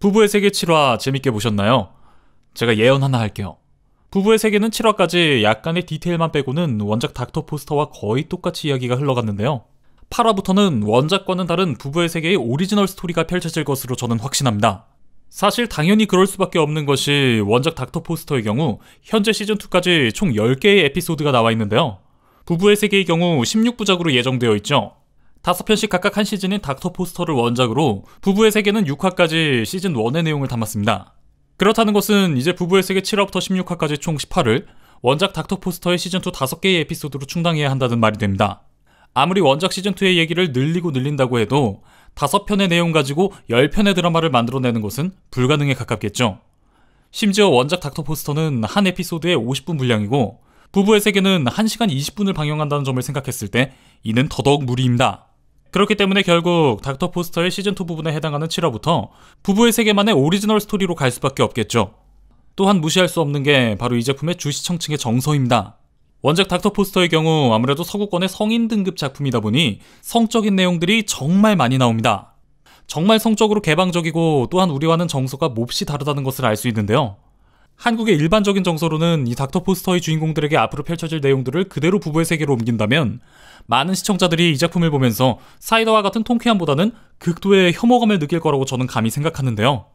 부부의 세계 7화 재밌게 보셨나요? 제가 예언 하나 할게요. 부부의 세계는 7화까지 약간의 디테일만 빼고는 원작 닥터 포스터와 거의 똑같이 이야기가 흘러갔는데요. 8화부터는 원작과는 다른 부부의 세계의 오리지널 스토리가 펼쳐질 것으로 저는 확신합니다. 사실 당연히 그럴 수밖에 없는 것이 원작 닥터 포스터의 경우 현재 시즌2까지 총 10개의 에피소드가 나와 있는데요. 부부의 세계의 경우 16부작으로 예정되어 있죠. 다섯 편씩 각각 한 시즌인 닥터 포스터를 원작으로 부부의 세계는 6화까지 시즌 1의 내용을 담았습니다. 그렇다는 것은 이제 부부의 세계 7화부터 16화까지 총 18을 원작 닥터 포스터의 시즌2 5개의 에피소드로 충당해야 한다는 말이 됩니다. 아무리 원작 시즌2의 얘기를 늘리고 늘린다고 해도 5편의 내용 가지고 10편의 드라마를 만들어내는 것은 불가능에 가깝겠죠. 심지어 원작 닥터 포스터는 한 에피소드에 50분 분량이고 부부의 세계는 1시간 20분을 방영한다는 점을 생각했을 때 이는 더더욱 무리입니다. 그렇기 때문에 결국 닥터 포스터의 시즌2 부분에 해당하는 7화부터 부부의 세계만의 오리지널 스토리로 갈 수밖에 없겠죠. 또한 무시할 수 없는 게 바로 이 제품의 주시청층의 정서입니다. 원작 닥터 포스터의 경우 아무래도 서구권의 성인 등급 작품이다 보니 성적인 내용들이 정말 많이 나옵니다. 정말 성적으로 개방적이고 또한 우리와는 정서가 몹시 다르다는 것을 알 수 있는데요. 한국의 일반적인 정서로는 이 닥터 포스터의 주인공들에게 앞으로 펼쳐질 내용들을 그대로 부부의 세계로 옮긴다면 많은 시청자들이 이 작품을 보면서 사이더와 같은 통쾌함보다는 극도의 혐오감을 느낄 거라고 저는 감히 생각하는데요.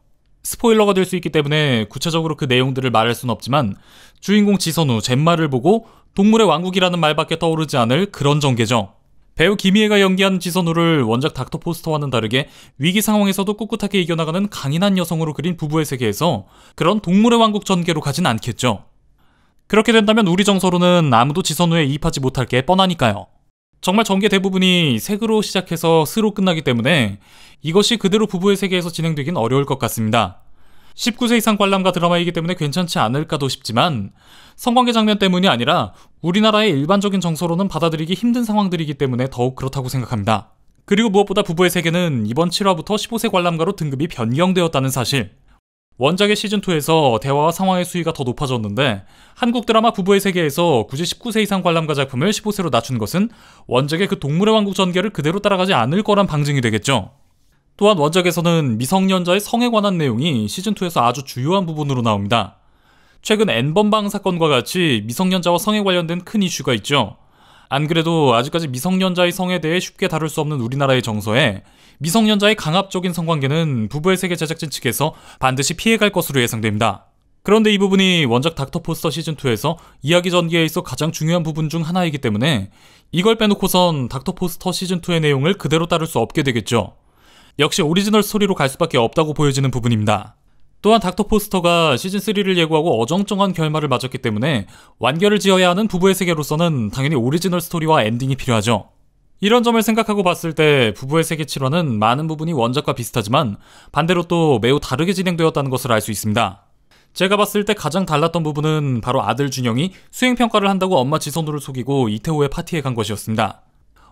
스포일러가 될 수 있기 때문에 구체적으로 그 내용들을 말할 수는 없지만 주인공 지선우 젠마를 보고 동물의 왕국이라는 말밖에 떠오르지 않을 그런 전개죠. 배우 김희애가 연기한 지선우를 원작 닥터 포스터와는 다르게 위기 상황에서도 꿋꿋하게 이겨나가는 강인한 여성으로 그린 부부의 세계에서 그런 동물의 왕국 전개로 가진 않겠죠. 그렇게 된다면 우리 정서로는 아무도 지선우에 이입하지 못할 게 뻔하니까요. 정말 전개 대부분이 색으로 시작해서 스로 끝나기 때문에 이것이 그대로 부부의 세계에서 진행되긴 어려울 것 같습니다. 19세 이상 관람가 드라마이기 때문에 괜찮지 않을까도 싶지만 성관계 장면 때문이 아니라 우리나라의 일반적인 정서로는 받아들이기 힘든 상황들이기 때문에 더욱 그렇다고 생각합니다. 그리고 무엇보다 부부의 세계는 이번 7화부터 15세 관람가로 등급이 변경되었다는 사실. 원작의 시즌2에서 대화와 상황의 수위가 더 높아졌는데 한국 드라마 부부의 세계에서 굳이 19세 이상 관람가 작품을 15세로 낮춘 것은 원작의 그 동물의 왕국 전개를 그대로 따라가지 않을 거란 방증이 되겠죠. 또한 원작에서는 미성년자의 성에 관한 내용이 시즌2에서 아주 주요한 부분으로 나옵니다. 최근 N번방 사건과 같이 미성년자와 성에 관련된 큰 이슈가 있죠. 안 그래도 아직까지 미성년자의 성에 대해 쉽게 다룰 수 없는 우리나라의 정서에 미성년자의 강압적인 성관계는 부부의 세계 제작진 측에서 반드시 피해갈 것으로 예상됩니다. 그런데 이 부분이 원작 닥터 포스터 시즌2에서 이야기 전개에 있어 가장 중요한 부분 중 하나이기 때문에 이걸 빼놓고선 닥터 포스터 시즌2의 내용을 그대로 따를 수 없게 되겠죠. 역시 오리지널 스토리로 갈 수밖에 없다고 보여지는 부분입니다. 또한 닥터 포스터가 시즌3를 예고하고 어정쩡한 결말을 맞았기 때문에 완결을 지어야 하는 부부의 세계로서는 당연히 오리지널 스토리와 엔딩이 필요하죠. 이런 점을 생각하고 봤을 때 부부의 세계 7화는 많은 부분이 원작과 비슷하지만 반대로 또 매우 다르게 진행되었다는 것을 알 수 있습니다. 제가 봤을 때 가장 달랐던 부분은 바로 아들 준영이 수행평가를 한다고 엄마 지선우를 속이고 이태호의 파티에 간 것이었습니다.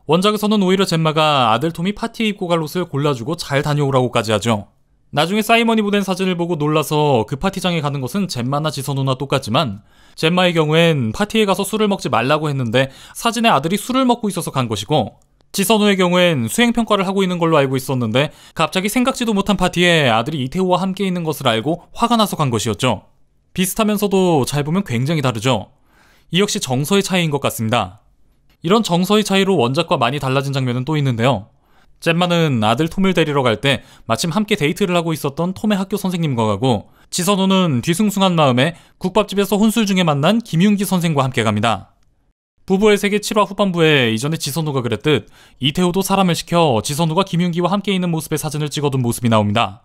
원작에서는 오히려 젬마가 아들 톰이 파티에 입고 갈 옷을 골라주고 잘 다녀오라고까지 하죠. 나중에 사이먼이 보낸 사진을 보고 놀라서 그 파티장에 가는 것은 젬마나 지선우나 똑같지만 젬마의 경우엔 파티에 가서 술을 먹지 말라고 했는데 사진에 아들이 술을 먹고 있어서 간 것이고 지선우의 경우엔 수행평가를 하고 있는 걸로 알고 있었는데 갑자기 생각지도 못한 파티에 아들이 이태호와 함께 있는 것을 알고 화가 나서 간 것이었죠. 비슷하면서도 잘 보면 굉장히 다르죠. 이 역시 정서의 차이인 것 같습니다. 이런 정서의 차이로 원작과 많이 달라진 장면은 또 있는데요. 잼마는 아들 톰을 데리러 갈 때 마침 함께 데이트를 하고 있었던 톰의 학교 선생님과 가고 지선호는 뒤숭숭한 마음에 국밥집에서 혼술 중에 만난 김윤기 선생과 함께 갑니다. 부부의 세계 7화 후반부에 이전에 지선우가 그랬듯 이태호도 사람을 시켜 지선우가 김윤기와 함께 있는 모습의 사진을 찍어둔 모습이 나옵니다.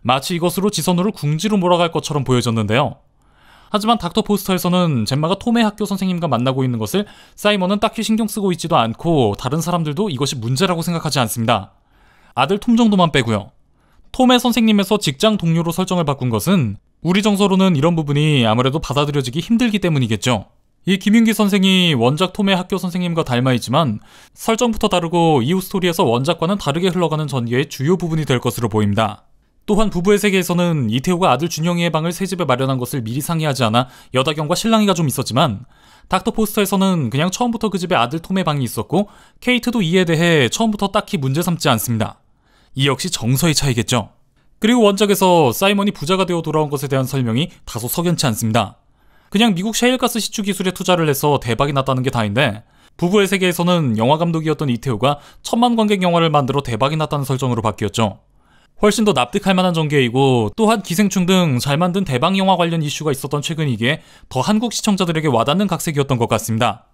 마치 이것으로 지선우를 궁지로 몰아갈 것처럼 보여졌는데요. 하지만 닥터 포스터에서는 젬마가 톰의 학교 선생님과 만나고 있는 것을 사이먼은 딱히 신경 쓰고 있지도 않고 다른 사람들도 이것이 문제라고 생각하지 않습니다. 아들 톰 정도만 빼고요. 톰의 선생님에서 직장 동료로 설정을 바꾼 것은 우리 정서로는 이런 부분이 아무래도 받아들여지기 힘들기 때문이겠죠. 이 김윤기 선생이 원작 톰의 학교 선생님과 닮아있지만 설정부터 다르고 이후 스토리에서 원작과는 다르게 흘러가는 전개의 주요 부분이 될 것으로 보입니다. 또한 부부의 세계에서는 이태호가 아들 준영이의 방을 새 집에 마련한 것을 미리 상의하지 않아 여다경과 실랑이가 좀 있었지만 닥터 포스터에서는 그냥 처음부터 그 집에 아들 톰의 방이 있었고 케이트도 이에 대해 처음부터 딱히 문제 삼지 않습니다. 이 역시 정서의 차이겠죠. 그리고 원작에서 사이먼이 부자가 되어 돌아온 것에 대한 설명이 다소 석연치 않습니다. 그냥 미국 셰일가스 시추 기술에 투자를 해서 대박이 났다는 게 다인데 부부의 세계에서는 영화 감독이었던 이태호가 천만 관객 영화를 만들어 대박이 났다는 설정으로 바뀌었죠. 훨씬 더 납득할 만한 전개이고 또한 기생충 등 잘 만든 대박 영화 관련 이슈가 있었던 최근이기에 더 한국 시청자들에게 와닿는 각색이었던 것 같습니다.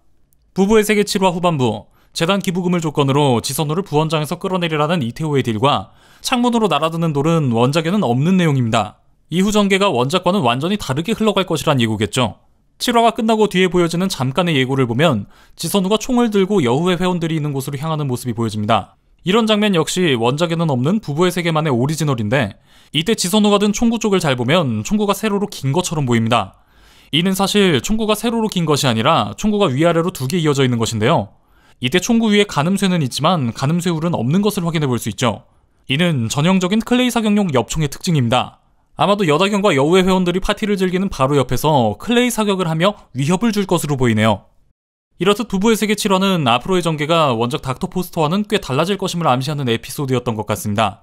부부의 세계 7화 후반부 재단 기부금을 조건으로 지선우를 부원장에서 끌어내리라는 이태호의 딜과 창문으로 날아드는 돌은 원작에는 없는 내용입니다. 이후 전개가 원작과는 완전히 다르게 흘러갈 것이란 예고겠죠. 7화가 끝나고 뒤에 보여지는 잠깐의 예고를 보면 지선우가 총을 들고 여우의 회원들이 있는 곳으로 향하는 모습이 보여집니다. 이런 장면 역시 원작에는 없는 부부의 세계만의 오리지널인데 이때 지선우가 든 총구 쪽을 잘 보면 총구가 세로로 긴 것처럼 보입니다. 이는 사실 총구가 세로로 긴 것이 아니라 총구가 위아래로 두 개 이어져 있는 것인데요. 이때 총구 위에 가늠쇠는 있지만 가늠쇠울은 없는 것을 확인해 볼 수 있죠. 이는 전형적인 클레이 사격용 엽총의 특징입니다. 아마도 여다경과 여우의 회원들이 파티를 즐기는 바로 옆에서 클레이 사격을 하며 위협을 줄 것으로 보이네요. 이렇듯 부부의 세계 7화는 앞으로의 전개가 원작 닥터 포스터와는 꽤 달라질 것임을 암시하는 에피소드였던 것 같습니다.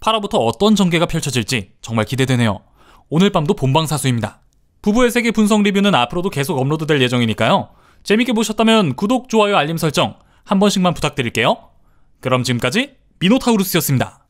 8화부터 어떤 전개가 펼쳐질지 정말 기대되네요. 오늘 밤도 본방사수입니다. 부부의 세계 분석 리뷰는 앞으로도 계속 업로드될 예정이니까요. 재밌게 보셨다면 구독, 좋아요, 알림 설정 한 번씩만 부탁드릴게요. 그럼 지금까지 미노타우루스였습니다.